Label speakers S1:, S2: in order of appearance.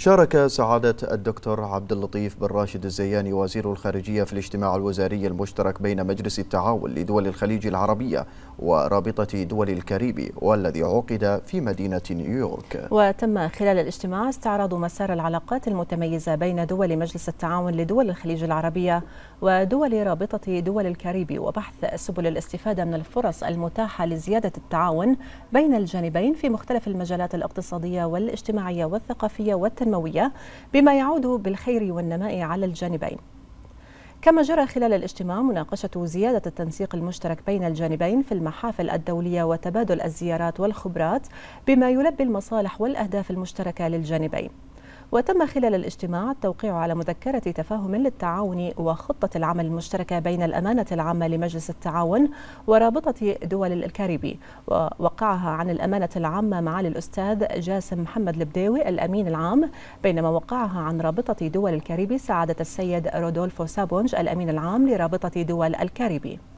S1: شارك سعادة الدكتور عبد اللطيف بن راشد الزياني وزير الخارجية في الاجتماع الوزاري المشترك بين مجلس التعاون لدول الخليج العربية ورابطة دول الكاريبي والذي عقد في مدينة نيويورك
S2: وتم خلال الاجتماع استعراض مسار العلاقات المتميزة بين دول مجلس التعاون لدول الخليج العربية ودول رابطة دول الكاريبي وبحث سبل الاستفادة من الفرص المتاحة لزيادة التعاون بين الجانبين في مختلف المجالات الاقتصادية والاجتماعية والثقافية والتنمية التنموية بما يعود بالخير والنماء على الجانبين كما جرى خلال الاجتماع مناقشة زيادة التنسيق المشترك بين الجانبين في المحافل الدولية وتبادل الزيارات والخبرات بما يلبي المصالح والأهداف المشتركة للجانبين وتم خلال الاجتماع التوقيع على مذكرة تفاهم للتعاون وخطة العمل المشتركة بين الأمانة العامة لمجلس التعاون ورابطة دول الكاريبي ووقعها عن الأمانة العامة معالي الأستاذ جاسم محمد البداوي الأمين العام بينما وقعها عن رابطة دول الكاريبي سعادة السيد رودولفو سابونج الأمين العام لرابطة دول الكاريبي